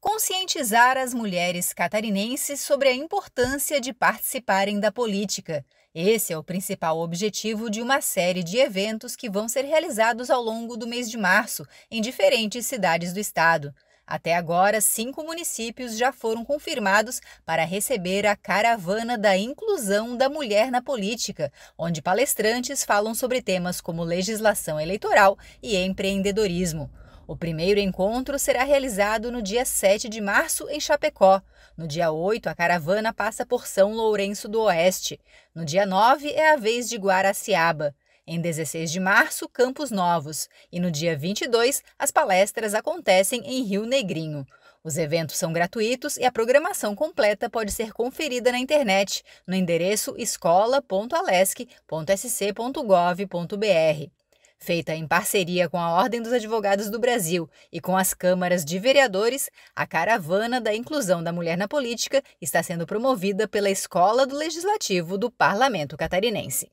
Conscientizar as mulheres catarinenses sobre a importância de participarem da política. Esse é o principal objetivo de uma série de eventos que vão ser realizados ao longo do mês de março em diferentes cidades do estado. Até agora, cinco municípios já foram confirmados para receber a caravana da inclusão da mulher na política, onde palestrantes falam sobre temas como legislação eleitoral e empreendedorismo. O primeiro encontro será realizado no dia 7 de março em Chapecó. No dia 8, a caravana passa por São Lourenço do Oeste. No dia 9, é a vez de Guaraciaba. Em 16 de março, Campos Novos, e no dia 22, as palestras acontecem em Rio Negrinho. Os eventos são gratuitos e a programação completa pode ser conferida na internet no endereço escola.alesc.sc.gov.br. Feita em parceria com a Ordem dos Advogados do Brasil e com as câmaras de vereadores, a caravana da inclusão da mulher na política está sendo promovida pela Escola do Legislativo do Parlamento Catarinense.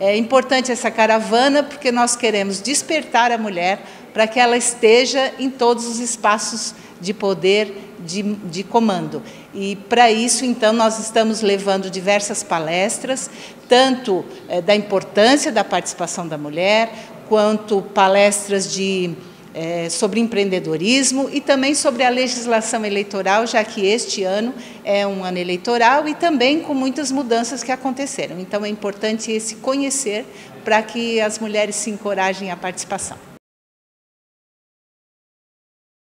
É importante essa caravana porque nós queremos despertar a mulher para que ela esteja em todos os espaços de poder, de, de comando. E para isso, então, nós estamos levando diversas palestras, tanto é, da importância da participação da mulher, quanto palestras de é, sobre empreendedorismo e também sobre a legislação eleitoral, já que este ano é um ano eleitoral e também com muitas mudanças que aconteceram. Então é importante esse conhecer para que as mulheres se encorajem à participação.